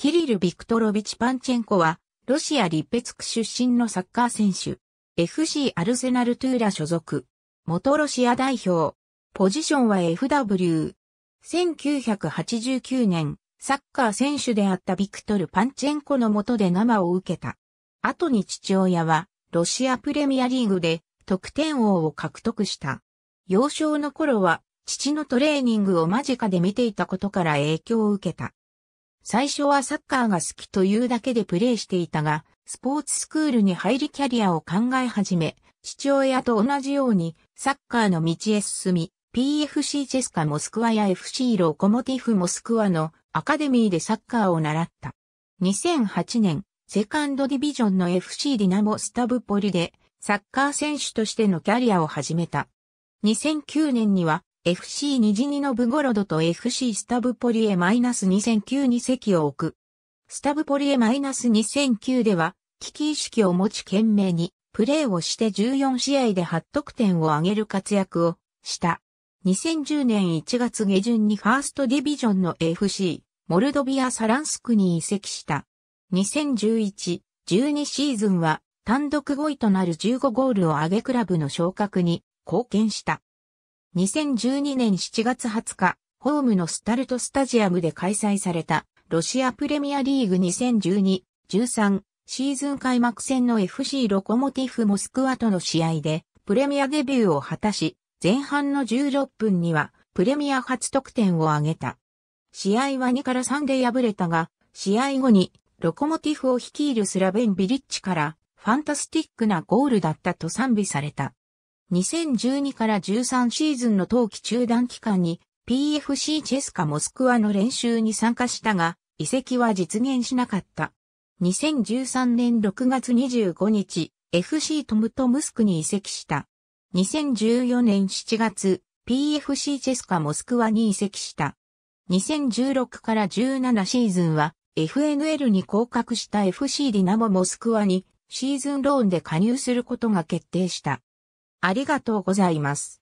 キリル・ビクトロビチ・パンチェンコは、ロシア・リペツク出身のサッカー選手、FC アルセナルトゥーラ所属、元ロシア代表、ポジションは FW。1989年、サッカー選手であったビクトル・パンチェンコの下で生を受けた。後に父親は、ロシアプレミアリーグで得点王を獲得した。幼少の頃は、父のトレーニングを間近で見ていたことから影響を受けた。最初はサッカーが好きというだけでプレーしていたが、スポーツスクールに入りキャリアを考え始め、父親と同じようにサッカーの道へ進み、PFC チェスカモスクワや FC ロコモティフモスクワのアカデミーでサッカーを習った。2008年、セカンドディビジョンの FC ディナモスタブポリでサッカー選手としてのキャリアを始めた。2009年には FC ニジニノブゴロドと FC スタブポリエ -2009 に席を置く。スタブポリエ -2009 では、危機意識を持ち懸命に、プレーをして14試合で8得点を挙げる活躍をした。2010年1月下旬にファーストディビジョンの FC、モルドビア・サランスクに移籍した。2011、12シーズンは単独5位となる15ゴールを挙げクラブの昇格に貢献した。2012年7月20日、ホームのスタルトスタジアムで開催されたロシアプレミアリーグ2012-13シーズン開幕戦の FC ロコモティフモスクワとの試合でプレミアデビューを果たし、前半の16分にはプレミア初得点を挙げた。試合は2から3で敗れたが、試合後にロコモティフを率いるスラベンビリッチからファンタスティックなゴールだったと賛美された。2012から13シーズンの冬季中断期間に PFC チェスカモスクワの練習に参加したが、移籍は実現しなかった。2013年6月25日、FC トムトムスクに移籍した。2014年7月、PFC チェスカモスクワに移籍した。2016から17シーズンは、FNL に降格した FC ディナモモスクワにシーズンローンで加入することが決定した。ありがとうございます。